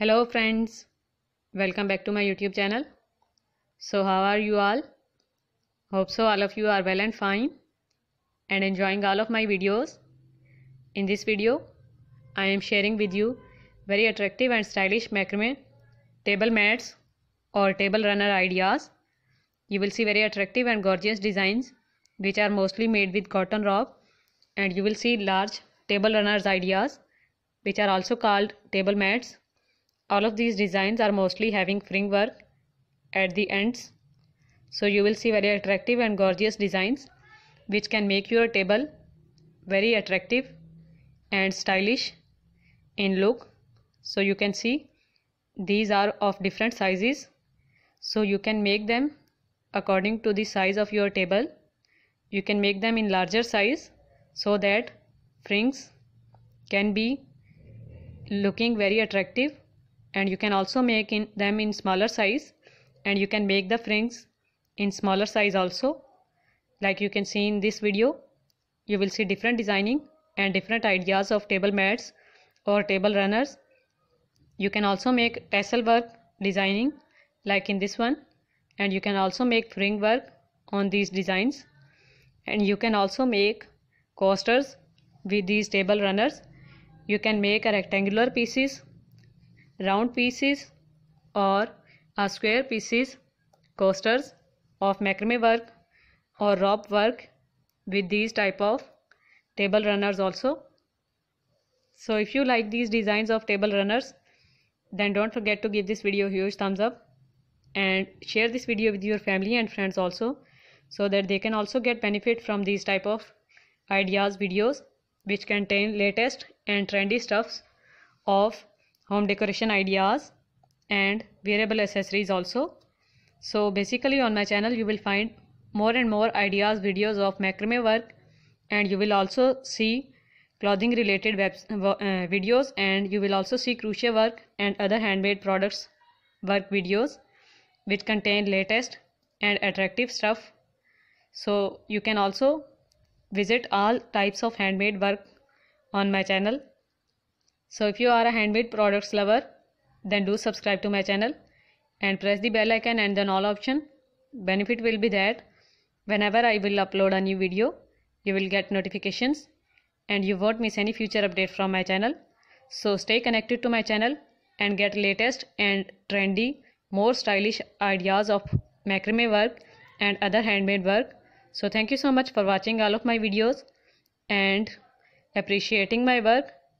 hello friends welcome back to my youtube channel so how are you all hope so all of you are well and fine and enjoying all of my videos in this video i am sharing with you very attractive and stylish macrame table mats or table runner ideas you will see very attractive and gorgeous designs which are mostly made with cotton rope and you will see large table runners ideas which are also called table mats all of these designs are mostly having fring work at the ends so you will see very attractive and gorgeous designs which can make your table very attractive and stylish in look so you can see these are of different sizes so you can make them according to the size of your table you can make them in larger size so that frings can be looking very attractive and you can also make in them in smaller size and you can make the fringes in smaller size also like you can see in this video you will see different designing and different ideas of table mats or table runners you can also make tassel work designing like in this one and you can also make fringe work on these designs and you can also make coasters with these table runners you can make a rectangular pieces round pieces or square pieces coasters of macrame work or rope work with these type of table runners also so if you like these designs of table runners then don't forget to give this video a huge thumbs up and share this video with your family and friends also so that they can also get benefit from these type of ideas videos which contain latest and trendy stuffs of home decoration ideas and wearable accessories also. So basically on my channel you will find more and more ideas videos of macrame work and you will also see clothing related web, uh, videos and you will also see crochet work and other handmade products work videos which contain latest and attractive stuff. So you can also visit all types of handmade work on my channel. So if you are a handmade products lover, then do subscribe to my channel and press the bell icon and then all option. Benefit will be that whenever I will upload a new video, you will get notifications and you won't miss any future update from my channel. So stay connected to my channel and get latest and trendy, more stylish ideas of macrame work and other handmade work. So thank you so much for watching all of my videos and appreciating my work